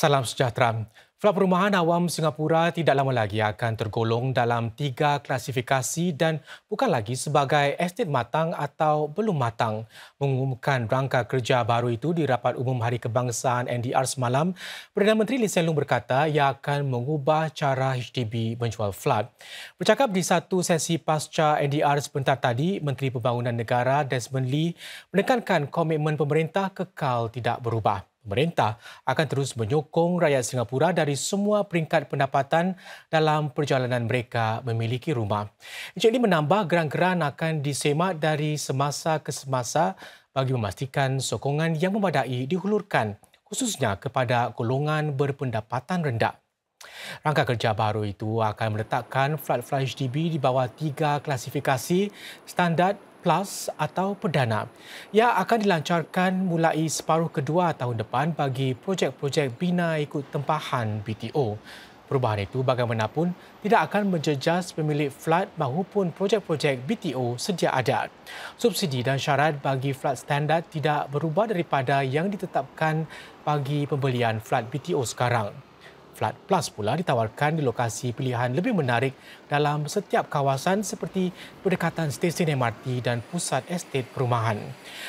Salam sejahtera. Flat perumahan awam Singapura tidak lama lagi akan tergolong dalam tiga klasifikasi dan bukan lagi sebagai estet matang atau belum matang. Mengumumkan rangka kerja baru itu di rapat umum Hari Kebangsaan NDR semalam, Perdana Menteri Lee Hsien Loong berkata ia akan mengubah cara HDB menjual flat. Bercakap di satu sesi pasca NDR sebentar tadi, Menteri Pembangunan Negara Desmond Lee menekankan komitmen pemerintah kekal tidak berubah. Pemerintah akan terus menyokong rakyat Singapura dari semua peringkat pendapatan dalam perjalanan mereka memiliki rumah. Encik Lee menambah geran-geran akan disemak dari semasa ke semasa bagi memastikan sokongan yang memadai dihulurkan khususnya kepada golongan berpendapatan rendah. Rangka kerja baru itu akan meletakkan flat-flat HDB di bawah tiga klasifikasi standard Plus atau Perdana yang akan dilancarkan mulai separuh kedua tahun depan bagi projek-projek bina ikut tempahan BTO. Perubahan itu bagaimanapun tidak akan menjejas pemilik flat maupun projek-projek BTO sedia ada. Subsidi dan syarat bagi flat standard tidak berubah daripada yang ditetapkan bagi pembelian flat BTO sekarang flat plus pula ditawarkan di lokasi pilihan lebih menarik dalam setiap kawasan seperti berdekatan stesen MRT dan pusat estet perumahan.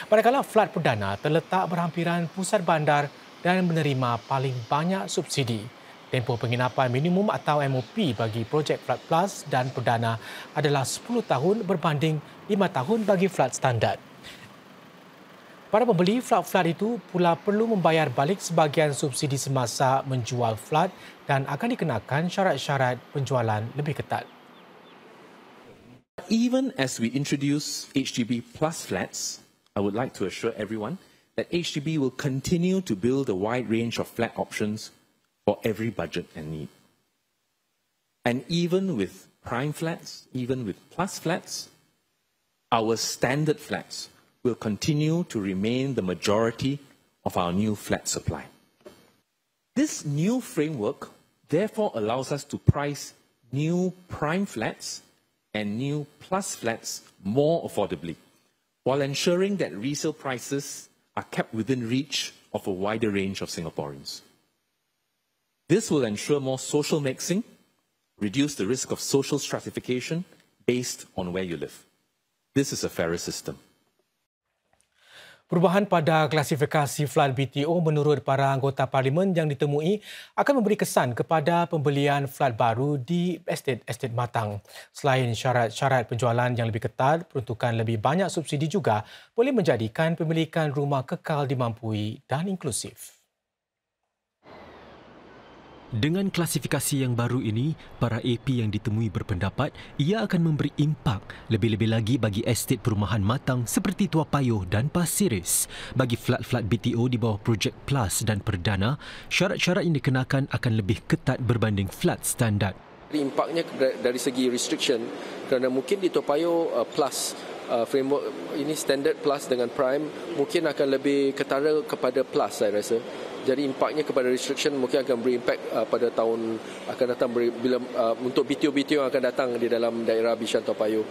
Padahal flat perdana terletak berhampiran pusat bandar dan menerima paling banyak subsidi. Tempoh penginapan minimum atau MOP bagi projek flat plus dan perdana adalah 10 tahun berbanding 5 tahun bagi flat standard. Para pembeli flat-flat itu pula perlu membayar balik sebahagian subsidi semasa menjual flat dan akan dikenakan syarat-syarat penjualan lebih ketat. Even as we introduce HDB Plus flats, I would like to assure everyone that HDB will continue to build a wide range of flat options for every budget and need. And even with prime flats, even with plus flats, our standard flats will continue to remain the majority of our new flat supply. This new framework therefore allows us to price new prime flats and new plus flats more affordably, while ensuring that resale prices are kept within reach of a wider range of Singaporeans. This will ensure more social mixing, reduce the risk of social stratification based on where you live. This is a fairer system. Perubahan pada klasifikasi flat BTO menurut para anggota parlimen yang ditemui akan memberi kesan kepada pembelian flat baru di estet-estet matang. Selain syarat-syarat penjualan yang lebih ketat, peruntukan lebih banyak subsidi juga boleh menjadikan pemilikan rumah kekal dimampui dan inklusif. Dengan klasifikasi yang baru ini, para AP yang ditemui berpendapat ia akan memberi impak lebih-lebih lagi bagi estet perumahan matang seperti Tua Payoh dan Pasiris. Bagi flat-flat BTO di bawah Projek Plus dan Perdana, syarat-syarat yang dikenakan akan lebih ketat berbanding flat standard. Impaknya dari segi restriction kerana mungkin di Tua Payoh uh, Plus uh, framework ini standard plus dengan prime mungkin akan lebih ketara kepada plus saya rasa jadi impaknya kepada restriction mungkin akan beri impact uh, pada tahun akan datang beri, bila uh, untuk BTO-BTO yang akan datang di dalam daerah Bishan Topayu.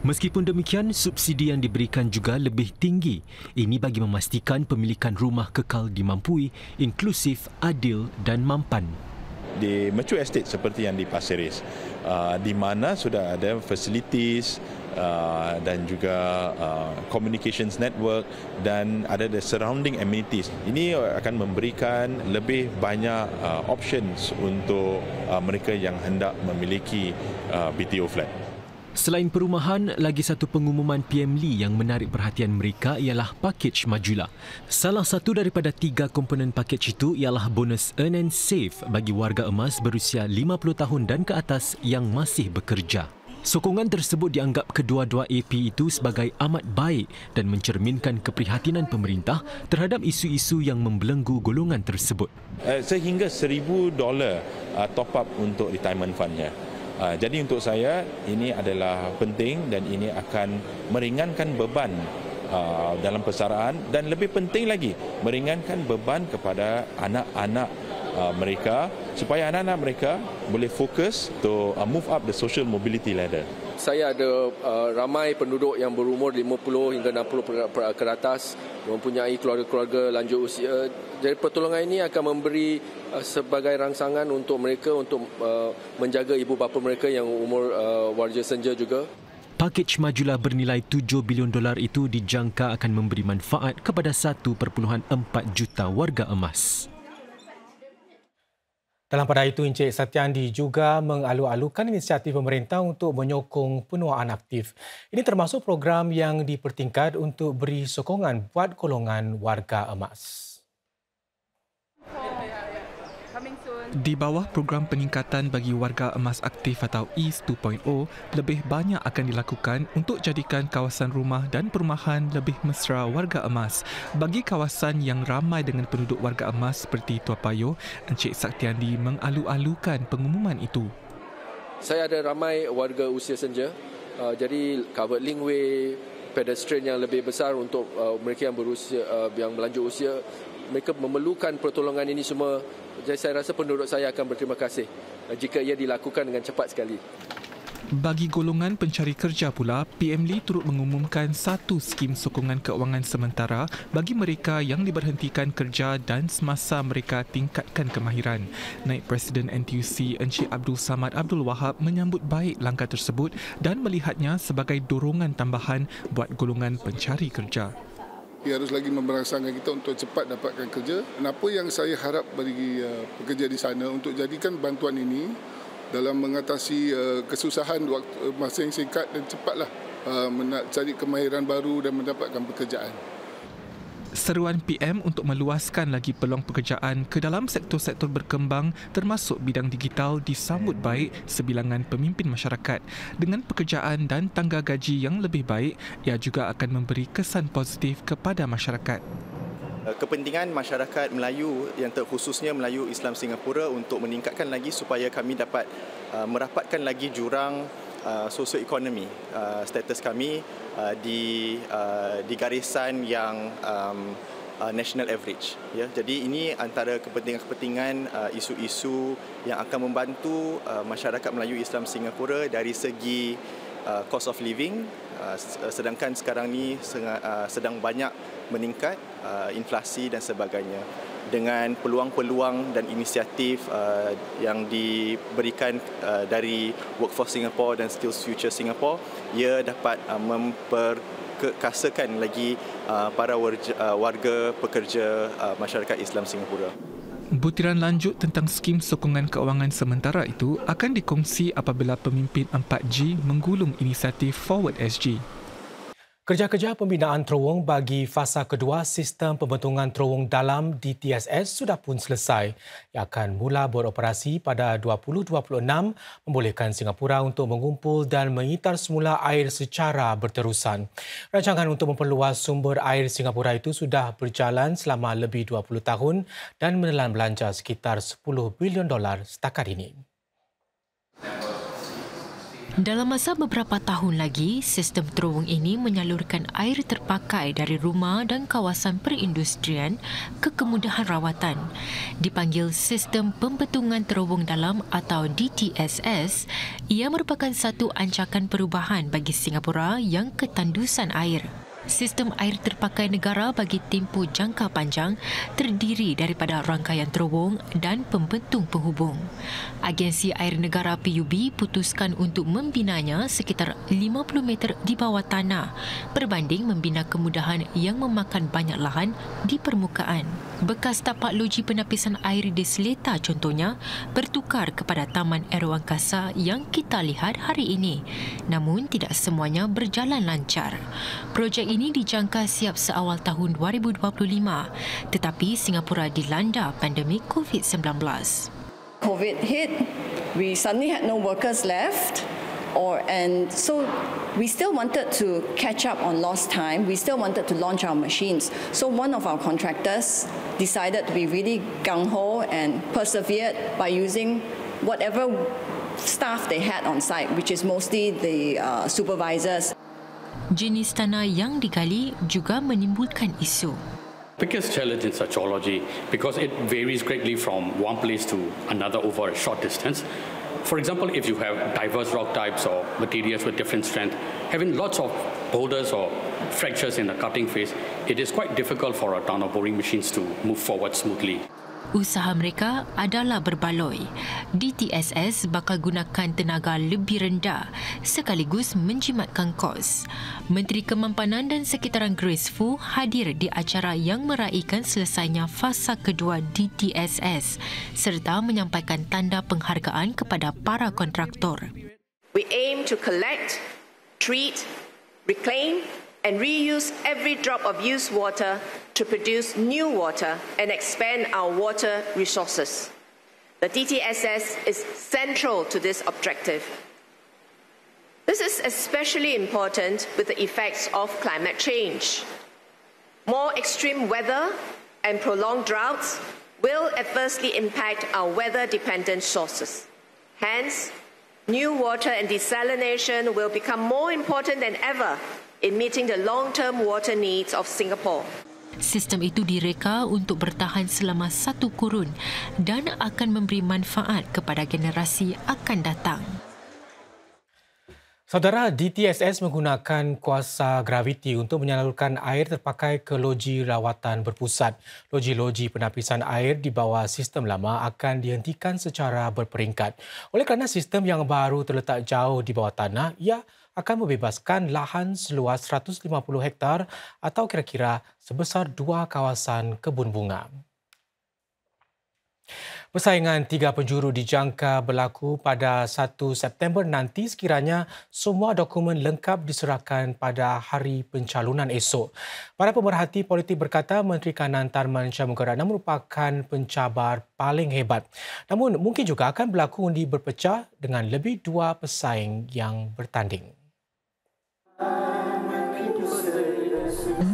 Meskipun demikian, subsidi yang diberikan juga lebih tinggi. Ini bagi memastikan pemilikan rumah kekal dimampui, inklusif, adil dan mampan. Di mature estate seperti yang di Pasiris, uh, di mana sudah ada facilities, Uh, dan juga uh, communications network dan ada the surrounding amenities. Ini akan memberikan lebih banyak uh, options untuk uh, mereka yang hendak memiliki uh, BTO flat. Selain perumahan, lagi satu pengumuman PM Lee yang menarik perhatian mereka ialah pakej Majula. Salah satu daripada tiga komponen pakej itu ialah bonus earn and save bagi warga emas berusia 50 tahun dan ke atas yang masih bekerja. Sokongan tersebut dianggap kedua-dua AP itu sebagai amat baik dan mencerminkan keprihatinan pemerintah terhadap isu-isu yang membelenggu golongan tersebut. Eh, sehingga seribu dolar ah, top up untuk retirement fundnya. Ah, jadi untuk saya ini adalah penting dan ini akan meringankan beban ah, dalam persaraan dan lebih penting lagi meringankan beban kepada anak-anak uh, mereka supaya anak-anak mereka boleh fokus to uh, move up the social mobility ladder. Saya ada uh, ramai penduduk yang berumur 50 hingga 60 ke atas mempunyai keluarga-keluarga lanjut usia. Jadi pertolongan ini akan memberi uh, sebagai rangsangan untuk mereka untuk uh, menjaga ibu bapa mereka yang umur uh, warga senja juga. Pakej majulah bernilai 7 bilion dolar itu dijangka akan memberi manfaat kepada 1.4 juta warga emas. Dalam pada itu, Encik Satyandi juga mengalu-alukan inisiatif pemerintah untuk menyokong penuaan aktif. Ini termasuk program yang dipertingkat untuk beri sokongan buat golongan warga emas. Di bawah program peningkatan bagi warga emas aktif atau EAST 2.0, lebih banyak akan dilakukan untuk jadikan kawasan rumah dan perumahan lebih mesra warga emas. Bagi kawasan yang ramai dengan penduduk warga emas seperti Tua Payoh, Encik Saktiandi mengalu-alukan pengumuman itu. Saya ada ramai warga usia senja, uh, jadi covered lingway, pedestrian yang lebih besar untuk uh, mereka yang berusia uh, yang melanjut usia mereka memerlukan pertolongan ini semua. Jadi saya rasa penduduk saya akan berterima kasih eh, jika ia dilakukan dengan cepat sekali. Bagi golongan pencari kerja pula, PM Lee turut mengumumkan satu skim sokongan keuangan sementara bagi mereka yang diberhentikan kerja dan semasa mereka tingkatkan kemahiran. Naib Presiden NTUC Encik Abdul Samad Abdul Wahab menyambut baik langkah tersebut dan melihatnya sebagai dorongan tambahan buat golongan pencari kerja dia harus lagi memberangsangkan kita untuk cepat dapatkan kerja. Dan apa yang saya harap bagi uh, pekerja di sana untuk jadikan bantuan ini dalam mengatasi uh, kesusahan waktu, uh, masa yang singkat dan cepatlah uh, mencari kemahiran baru dan mendapatkan pekerjaan seruan PM untuk meluaskan lagi peluang pekerjaan ke dalam sektor-sektor berkembang termasuk bidang digital disambut baik sebilangan pemimpin masyarakat. Dengan pekerjaan dan tangga gaji yang lebih baik, ia juga akan memberi kesan positif kepada masyarakat. Eh, kepentingan masyarakat Melayu yang terkhususnya Melayu Islam Singapura untuk meningkatkan lagi supaya kami dapat eh, merapatkan lagi jurang Uh, sosio ekonomi uh, status kami uh, di uh, di garisan yang um, uh, national average ya jadi ini antara kepentingan-kepentingan uh, isu-isu yang akan membantu uh, masyarakat Melayu Islam Singapura dari segi uh, cost of living uh, uh sedangkan sekarang ni sedang, uh, sedang banyak meningkat uh, inflasi dan sebagainya dengan peluang-peluang dan inisiatif uh, yang diberikan uh, dari Workforce Singapore dan Skills Future Singapore ia dapat uh, memperkasakan lagi uh, para warga, uh, warga pekerja uh, masyarakat Islam Singapura. Butiran lanjut tentang skim sokongan keuangan sementara itu akan dikongsi apabila pemimpin 4G menggulung inisiatif Forward SG. Kerja-kerja pembinaan terowong bagi fasa kedua sistem pembentungan terowong dalam di TSS sudah pun selesai. Ia akan mula beroperasi pada 2026 membolehkan Singapura untuk mengumpul dan mengitar semula air secara berterusan. Rancangan untuk memperluas sumber air Singapura itu sudah berjalan selama lebih 20 tahun dan menelan belanja sekitar 10 bilion dolar setakat ini. Dalam masa beberapa tahun lagi, sistem terowong ini menyalurkan air terpakai dari rumah dan kawasan perindustrian ke kemudahan rawatan. Dipanggil Sistem Pembetungan Terowong Dalam atau DTSS, ia merupakan satu ancakan perubahan bagi Singapura yang ketandusan air sistem air terpakai negara bagi tempoh jangka panjang terdiri daripada rangkaian terowong dan pembentung penghubung. Agensi Air Negara PUB putuskan untuk membinanya sekitar 50 meter di bawah tanah berbanding membina kemudahan yang memakan banyak lahan di permukaan. Bekas tapak loji penapisan air di Seleta contohnya bertukar kepada Taman Aero yang kita lihat hari ini. Namun tidak semuanya berjalan lancar. Projek ini dijangka siap seawal tahun 2025 tetapi Singapura dilanda pandemik COVID-19. COVID hit, we suddenly had no workers left or and so we still wanted to catch up on lost time. We still wanted to launch our machines. So one of our contractors decided to be really gung-ho and persevered by using whatever staff they had on site, which is mostly the uh, supervisors. Jenis tanah yang digali juga menimbulkan isu. Biggest challenge in archaeology because it varies greatly from one place to another over a short distance. for example, if you have diverse rock types or materials with different strength, having lots of boulders or fractures in the cutting phase, it is quite difficult for a ton of boring machines to move forward smoothly. Usaha mereka adalah berbaloi. DTSS bakal gunakan tenaga lebih rendah sekaligus menjimatkan kos. Menteri Kemampanan dan Sekitaran Grace Fu hadir di acara yang meraihkan selesainya fasa kedua DTSS serta menyampaikan tanda penghargaan kepada para kontraktor. We aim to collect, treat, reclaim and reuse every drop of used water to produce new water and expand our water resources. The DTSS is central to this objective. This is especially important with the effects of climate change. More extreme weather and prolonged droughts will adversely impact our weather-dependent sources. Hence, new water and desalination will become more important than ever in meeting the long-term water needs of Singapore. Sistem itu direka untuk bertahan selama satu kurun dan akan memberi manfaat kepada generasi akan datang. Saudara, DTSS menggunakan kuasa graviti untuk menyalurkan air terpakai ke loji rawatan berpusat. Loji-loji penapisan air di bawah sistem lama akan dihentikan secara berperingkat. Oleh kerana sistem yang baru terletak jauh di bawah tanah, ia akan membebaskan lahan seluas 150 hektar atau kira-kira sebesar dua kawasan kebun bunga. Persaingan tiga penjuru dijangka berlaku pada 1 September nanti sekiranya semua dokumen lengkap diserahkan pada hari pencalonan esok. Para pemerhati politik berkata Menteri Kanan Tarman Shamugaranam merupakan pencabar paling hebat. Namun mungkin juga akan berlaku undi berpecah dengan lebih dua pesaing yang bertanding.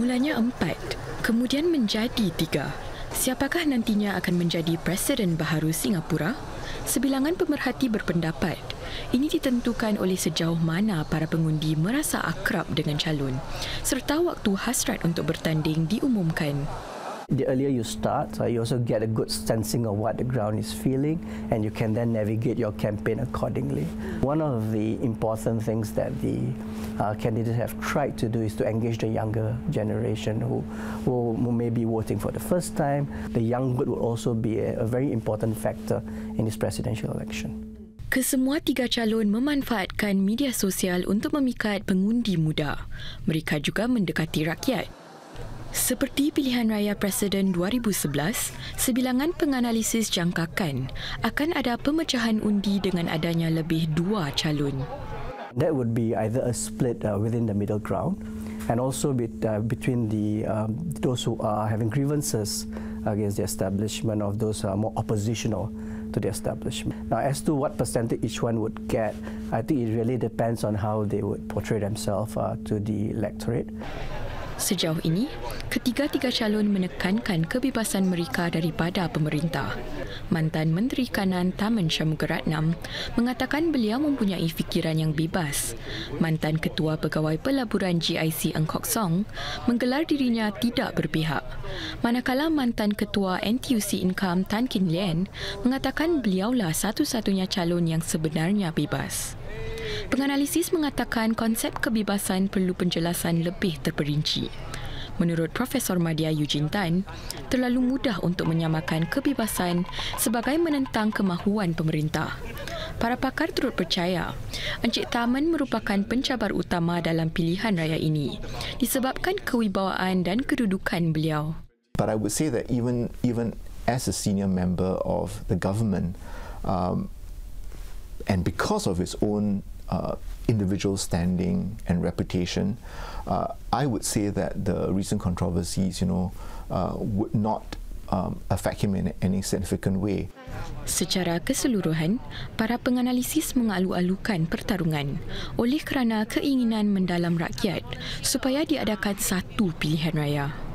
Mulanya empat, kemudian menjadi tiga. Siapakah nantinya akan menjadi Presiden Baharu Singapura? Sebilangan pemerhati berpendapat, ini ditentukan oleh sejauh mana para pengundi merasa akrab dengan calon, serta waktu hasrat untuk bertanding diumumkan. The earlier you start, uh, you also get a good sensing of what the ground is feeling, and you can then navigate your campaign accordingly. One of the important things that the uh, candidates have tried to do is to engage the younger generation who, who, who may be voting for the first time. The young vote will also be a, a very important factor in this presidential election. Kesemua tiga calon memanfaatkan media sosial untuk memikat pengundi muda. Mereka juga mendekati rakyat. Seperti pilihan raya Presiden 2011, sebilangan penganalisis jangkakan akan ada pemecahan undi dengan adanya lebih dua calon. That would be either a split uh, within the middle ground and also uh, between the um, those who are having grievances against the establishment of those who are more oppositional to the establishment. Now as to what percentage each one would get, I think it really depends on how they would portray themselves uh, to the electorate. Sejauh ini, ketiga-tiga calon menekankan kebebasan mereka daripada pemerintah. Mantan Menteri Kanan Taman Shamugaratnam mengatakan beliau mempunyai fikiran yang bebas. Mantan Ketua Pegawai Pelaburan GIC Ang Kok Song menggelar dirinya tidak berpihak. Manakala mantan Ketua NTUC Income Tan Kin Lian mengatakan beliaulah satu-satunya calon yang sebenarnya bebas. Penganalisis mengatakan konsep kebebasan perlu penjelasan lebih terperinci. Menurut Profesor Madia Eugene Tan, terlalu mudah untuk menyamakan kebebasan sebagai menentang kemahuan pemerintah. Para pakar turut percaya, Encik Taman merupakan pencabar utama dalam pilihan raya ini disebabkan kewibawaan dan kedudukan beliau. But I would say that even even as a senior member of the government um, and because of his own Uh, individual standing and reputation, uh, I would say that the recent controversies, you know, uh, would not um, affect him in any significant way. Secara keseluruhan, para penganalisis mengalu-alukan pertarungan oleh kerana keinginan mendalam rakyat supaya diadakan satu pilihan raya.